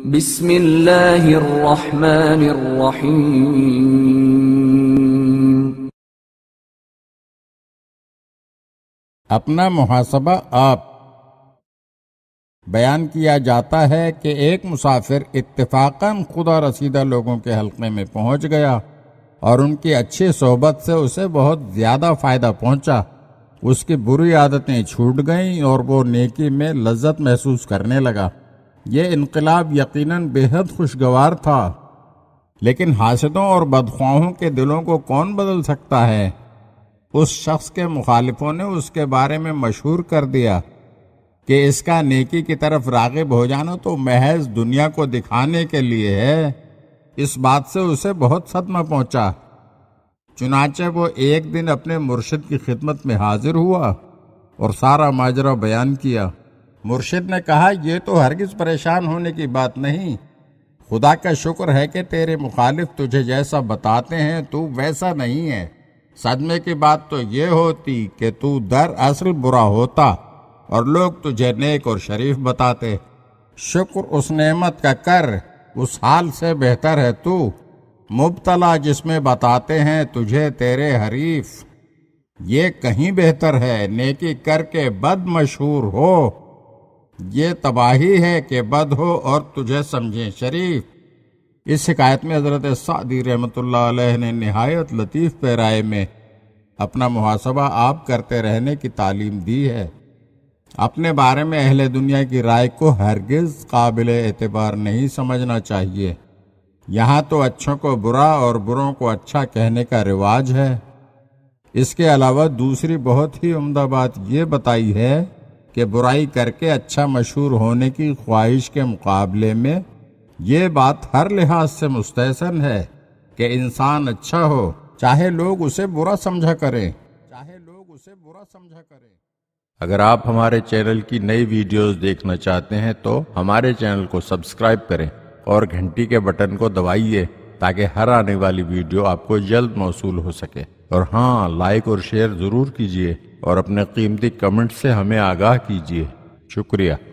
अपना मुहासबा आप बयान किया जाता है कि एक मुसाफिर इत्तेफाकन खुदा रसीदा लोगों के हलके में पहुंच गया और उनकी अच्छी सोहबत से उसे बहुत ज़्यादा फ़ायदा पहुंचा उसकी बुरी आदतें छूट गईं और वो नेकी में लज्जत महसूस करने लगा ये इनकलाब यकीनन बेहद खुशगवार था लेकिन हासदों और बदख्वाहों के दिलों को कौन बदल सकता है उस शख्स के मुखालिफों ने उसके बारे में मशहूर कर दिया कि इसका नेकी की तरफ रागिब हो जाना तो महज दुनिया को दिखाने के लिए है इस बात से उसे बहुत सदमा पहुंचा चुनाचे वो एक दिन अपने मुर्शिद की खिदमत में हाजिर हुआ और सारा माजरा बयान किया मुर्शिद ने कहा यह तो हरगिज परेशान होने की बात नहीं खुदा का शुक्र है कि तेरे मुखालिफ तुझे जैसा बताते हैं तू वैसा नहीं है सदमे की बात तो यह होती कि तू दर असल बुरा होता और लोग तुझे नेक और शरीफ बताते शुक्र उस नेमत का कर उस हाल से बेहतर है तू मुबतला जिसमें बताते हैं तुझे तेरे हरीफ ये कहीं बेहतर है नेकी करके बद मशहूर हो ये तबाही है कि बद हो और तुझे समझें शरीफ इस शिकायत में हज़रत सादी रहमत ने नहायत लतीफ़ पैराए में अपना मुहासबा आप करते रहने की तालीम दी है अपने बारे में अहल दुनिया की राय को हरगिज़ काबिल एतबार नहीं समझना चाहिए यहाँ तो अच्छों को बुरा और बुरों को अच्छा कहने का रिवाज है इसके अलावा दूसरी बहुत ही उम्दा बात ये बताई है कि बुराई करके अच्छा मशहूर होने की ख्वाहिश के मुकाबले में ये बात हर लिहाज से मुस्तसन है कि इंसान अच्छा हो चाहे लोग उसे बुरा समझा करें चाहे लोग उसे बुरा समझा करें अगर आप हमारे चैनल की नई वीडियोस देखना चाहते हैं तो हमारे चैनल को सब्सक्राइब करें और घंटी के बटन को दबाइए ताकि हर आने वाली वीडियो आपको जल्द मौसू हो सके और हाँ लाइक और शेयर ज़रूर कीजिए और अपने कीमती कमेंट से हमें आगाह कीजिए शुक्रिया